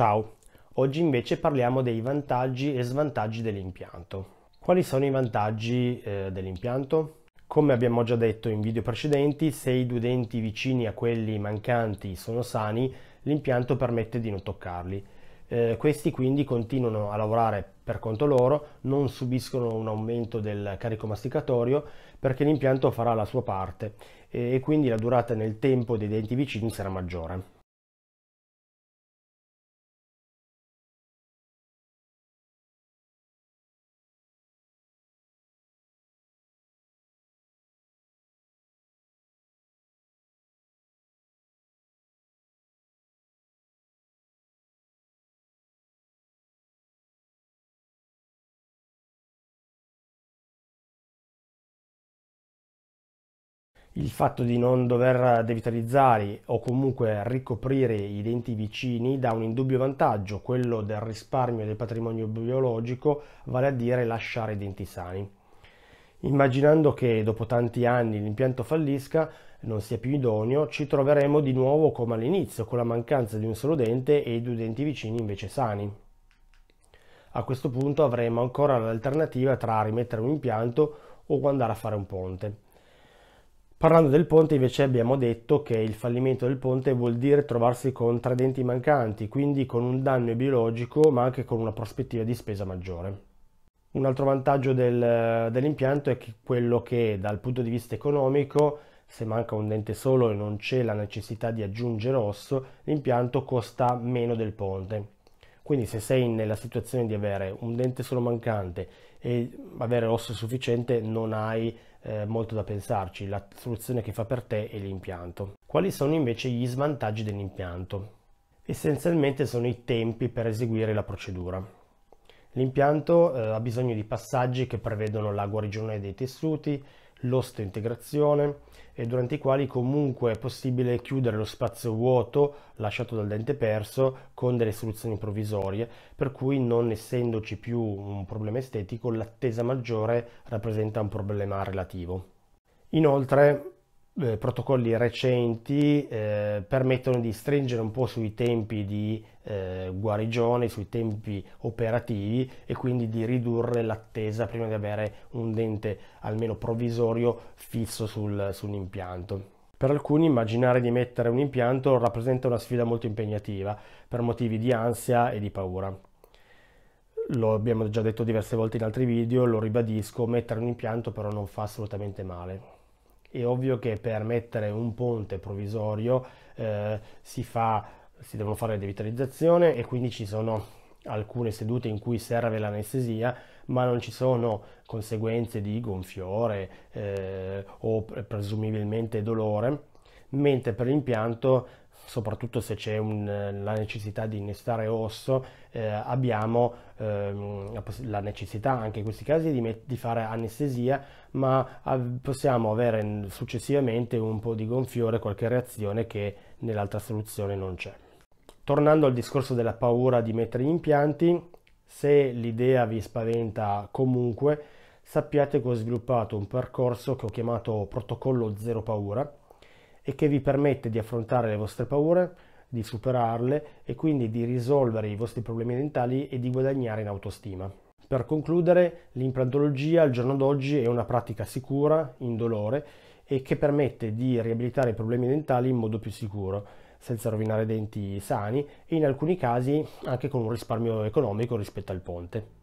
Ciao, oggi invece parliamo dei vantaggi e svantaggi dell'impianto. Quali sono i vantaggi eh, dell'impianto? Come abbiamo già detto in video precedenti, se i due denti vicini a quelli mancanti sono sani, l'impianto permette di non toccarli. Eh, questi quindi continuano a lavorare per conto loro, non subiscono un aumento del carico masticatorio perché l'impianto farà la sua parte eh, e quindi la durata nel tempo dei denti vicini sarà maggiore. il fatto di non dover devitalizzare o comunque ricoprire i denti vicini dà un indubbio vantaggio, quello del risparmio del patrimonio biologico, vale a dire lasciare i denti sani. Immaginando che dopo tanti anni l'impianto fallisca, non sia più idoneo, ci troveremo di nuovo come all'inizio, con la mancanza di un solo dente e i due denti vicini invece sani. A questo punto avremo ancora l'alternativa tra rimettere un impianto o andare a fare un ponte. Parlando del ponte invece abbiamo detto che il fallimento del ponte vuol dire trovarsi con tre denti mancanti, quindi con un danno biologico ma anche con una prospettiva di spesa maggiore. Un altro vantaggio del, dell'impianto è che quello che dal punto di vista economico, se manca un dente solo e non c'è la necessità di aggiungere osso, l'impianto costa meno del ponte. Quindi se sei nella situazione di avere un dente solo mancante e avere osso sufficiente non hai eh, molto da pensarci, la soluzione che fa per te è l'impianto. Quali sono invece gli svantaggi dell'impianto? Essenzialmente sono i tempi per eseguire la procedura. L'impianto eh, ha bisogno di passaggi che prevedono la guarigione dei tessuti, l'oste integrazione e durante i quali comunque è possibile chiudere lo spazio vuoto lasciato dal dente perso con delle soluzioni provvisorie per cui non essendoci più un problema estetico l'attesa maggiore rappresenta un problema relativo. Inoltre eh, protocolli recenti eh, permettono di stringere un po' sui tempi di eh, guarigione, sui tempi operativi e quindi di ridurre l'attesa prima di avere un dente almeno provvisorio fisso sul, sull'impianto. Per alcuni immaginare di mettere un impianto rappresenta una sfida molto impegnativa per motivi di ansia e di paura. Lo abbiamo già detto diverse volte in altri video, lo ribadisco, mettere un impianto però non fa assolutamente male. È ovvio che per mettere un ponte provvisorio eh, si, fa, si devono fare le devitalizzazione e quindi ci sono alcune sedute in cui serve l'anestesia, ma non ci sono conseguenze di gonfiore eh, o presumibilmente dolore, mentre per l'impianto soprattutto se c'è eh, la necessità di innestare osso, eh, abbiamo ehm, la necessità anche in questi casi di, di fare anestesia, ma possiamo avere successivamente un po' di gonfiore, qualche reazione che nell'altra soluzione non c'è. Tornando al discorso della paura di mettere gli impianti, se l'idea vi spaventa comunque, sappiate che ho sviluppato un percorso che ho chiamato protocollo zero paura e che vi permette di affrontare le vostre paure, di superarle e quindi di risolvere i vostri problemi mentali e di guadagnare in autostima. Per concludere, l'implantologia al giorno d'oggi è una pratica sicura, indolore e che permette di riabilitare i problemi dentali in modo più sicuro, senza rovinare denti sani e in alcuni casi anche con un risparmio economico rispetto al ponte.